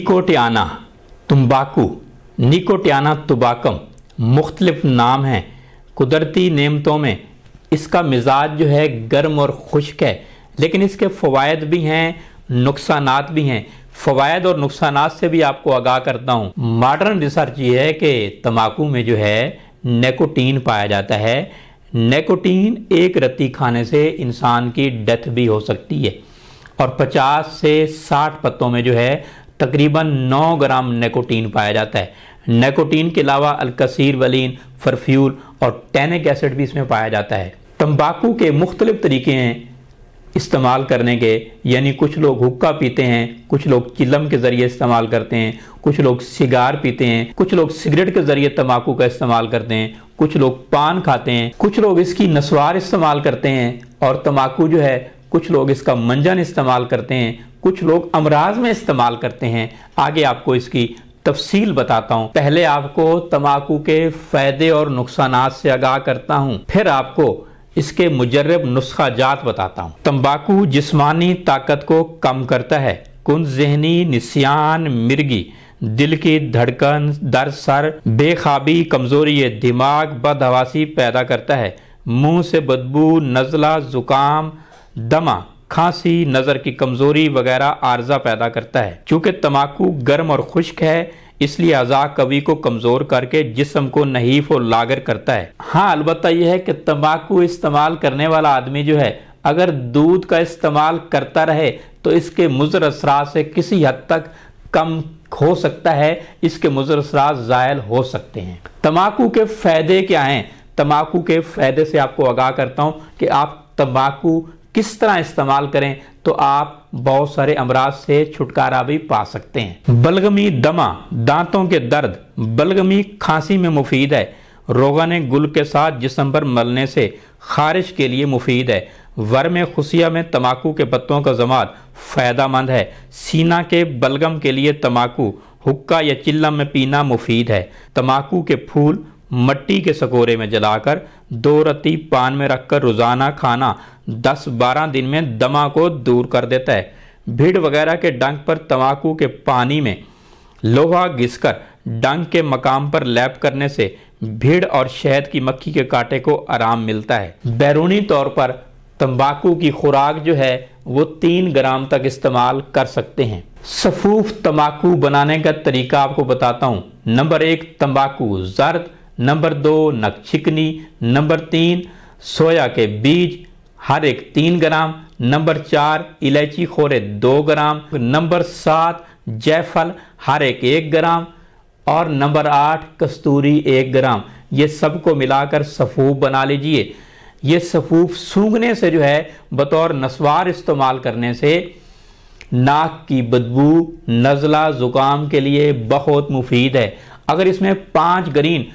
Nicotiana तुम्बाकू Nicotiana तुबाकम मुख्तलफ नाम हैं कुदरती नियमतों में इसका मिजाज जो है गर्म और खुश्क है लेकिन इसके फ़वाद भी हैं नुकसान भी हैं फ़वाद और नुकसान से भी आपको आगाह करता हूँ मॉडर्न रिसर्च ये है कि तम्बाकू में जो है नेकोटीन पाया जाता है नेकोटीन एक रत्ती खाने से इंसान की डेथ भी हो सकती है और 50 से 60 पत्तों में जो है तकरीबन 9 ग्राम नेकोटीन पाया जाता है नेकोटीन के अलावा अलकसीर वलीन फरफ्यूल और टैनिक एसिड भी इसमें पाया जाता है तंबाकू के मुख्तलिफ तरीके हैं इस्तेमाल करने के यानी कुछ लोग हुक्का पीते हैं कुछ लोग चिलम के ज़रिए इस्तेमाल करते हैं कुछ लोग सिगार पीते हैं कुछ लोग सिगरेट के ज़रिए तम्बाकू का इस्तेमाल करते हैं कुछ लोग पान खाते हैं कुछ लोग इसकी नस्वार इस्तेमाल करते हैं और तम्बाकू जो है कुछ लोग इसका मंजन इस्तेमाल करते हैं कुछ लोग अमराज में इस्तेमाल करते हैं आगे आपको इसकी तफसील बताता हूँ पहले आपको तम्बाकू के फ़ायदे और नुकसान से आगाह करता हूँ फिर आपको इसके मुजरब नुस्खा जात बताता हूँ तम्बाकू जिसमानी ताकत को कम करता है कुंज जहनी निशान मिर्गी दिल की धड़कन दर सर बेखाबी कमजोरी दिमाग बदहवासी पैदा करता है मुंह से बदबू नज़ला ज़ुकाम दमा खांसी नज़र की कमज़ोरी वगैरह आर्जा पैदा करता है चूँकि तम्बाकू गर्म और खुश्क है इसलिए अजा कवि को कमज़ोर करके जिसम को नहीफ और लागर करता है हाँ अलबत् यह है कि तम्बाकू इस्तेमाल करने वाला आदमी जो है अगर दूध का इस्तेमाल करता रहे तो इसके मुजर असरा से किसी हद तक कम हो सकता है इसके मुजर असरा ज़ायल हो सकते हैं तम्बाकू के फ़ायदे क्या हैं तम्बाकू के फ़ायदे से आपको आगाह करता हूँ कि आप तम्बाकू किस तरह इस्तेमाल करें तो आप बहुत सारे अमराज से छुटकारा भी पा सकते हैं बलगमी दमा दांतों के दर्द बलगमी खांसी में मुफीद है रोगन गुल के साथ जिसम पर मलने से खारिश के लिए मुफीद है में खुशिया में तमाकू के पत्तों का जमात फ़ायदा मंद है सीना के बलगम के लिए तमाकू हुक्का या चिल्लम में पीना मुफीद है तमाकू के फूल मट्टी के सकोरे में जलाकर दो रत्ती पान में रखकर रोज़ाना खाना दस बारह दिन में दमा को दूर कर देता है भीड़ वगैरह के डंक पर तंबाकू के पानी में लोहा घिसकर डंक के मकाम पर लैप करने से भीड़ और शहद की मक्खी के कांटे को आराम मिलता है बैरूनी तौर पर तंबाकू की खुराक जो है वो तीन ग्राम तक इस्तेमाल कर सकते हैं सफूफ तंबाकू बनाने का तरीका आपको बताता हूँ नंबर एक तंबाकू जर्द नंबर दो चिकनी नंबर तीन सोया के बीज हर एक तीन ग्राम नंबर चार इलायची खोरे दो ग्राम नंबर सात जयफल हर एक एक ग्राम और नंबर आठ कस्तूरी एक ग्राम ये सबको मिलाकर सफूफ बना लीजिए ये सफूफ सूंघने से जो है बतौर नस्वार इस्तेमाल करने से नाक की बदबू नज़ला ज़ुकाम के लिए बहुत मुफीद है अगर इसमें पाँच ग्रीन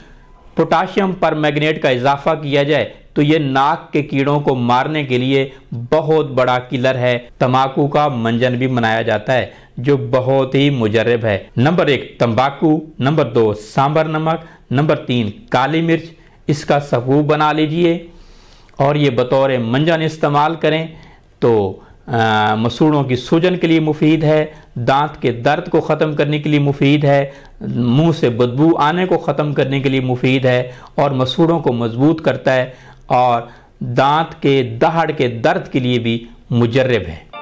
पोटाशियम पर मैगनेट का इजाफा किया जाए तो ये नाक के कीड़ों को मारने के लिए बहुत बड़ा किलर है तंबाकू का मंजन भी मनाया जाता है जो बहुत ही मुजरब है नंबर एक तंबाकू नंबर दो सांबर नमक नंबर तीन काली मिर्च इसका सफू बना लीजिए और ये बतौर मंजन इस्तेमाल करें तो मसूड़ों की सूजन के लिए मुफीद है दांत के दर्द को ख़त्म करने के लिए मुफीद है मुंह से बदबू आने को ख़त्म करने के लिए मुफीद है और मसूड़ों को मजबूत करता है और दांत के दहाड़ के दर्द के लिए भी मुजरब है